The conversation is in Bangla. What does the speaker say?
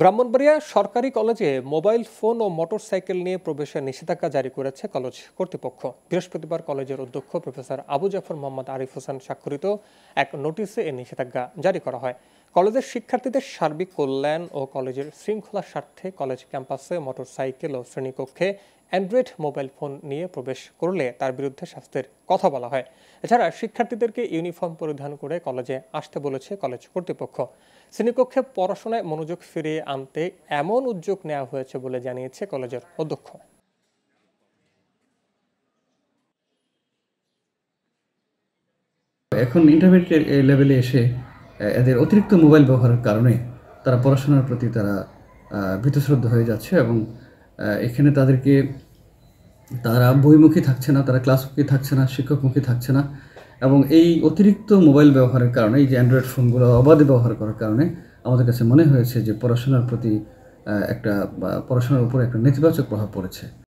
ব্রাহ্মণবাড়িয়া সরকারি কলেজে মোবাইল ফোন ও মোটরসাইকেল নিয়ে প্রবেশের নিষেধাজ্ঞা জারি করেছে কলেজ কর্তৃপক্ষ বৃহস্পতিবার কলেজের অধ্যক্ষ প্রফেসর আবু জাফর মোহাম্মদ আরিফ হোসেন স্বাক্ষরিত এক নোটিশে এই নিষেধাজ্ঞা জারি করা হয় কলেজের শিক্ষার্থীদের সার্বিক কল্যাণ ও কলেজের শৃঙ্খলার স্বার্থে কলেজ ক্যাম্পাসে মোটরসাইকেল ও শ্রেণীকক্ষে অ্যান্ড্রয়েড মোবাইল ফোন নিয়ে প্রবেশ করলে তার বিরুদ্ধে শাস্তির কথা বলা হয় এছাড়া শিক্ষার্থীদেরকে ইউনিফর্ম পরিধান করে কলেজে আসতে বলেছে কলেজ কর্তৃপক্ষ শ্রেণীকক্ষে পড়াশোনায় মনোযোগ ফিরিয়ে আনতে এমন উদ্যোগ নেওয়া হয়েছে বলে জানিয়েছে কলেজের অধ্যক্ষ এখন ইন্টারমিডিয়েট লেভেলে এসে এদের অতিরিক্ত মোবাইল ব্যবহারের কারণে তারা পড়াশোনার প্রতি তারা ভীতশ্রদ্ধ হয়ে যাচ্ছে এবং এখানে তাদেরকে তারা বইমুখী থাকছে না তারা ক্লাসমুখী থাকছে না শিক্ষকমুখী থাকছে না এবং এই অতিরিক্ত মোবাইল ব্যবহারের কারণে এই যে অ্যান্ড্রয়েড ফোনগুলো অবাধে ব্যবহার করার কারণে আমাদের কাছে মনে হয়েছে যে পড়াশোনার প্রতি একটা পড়াশোনার উপর একটা নেতিবাচক প্রভাব পড়েছে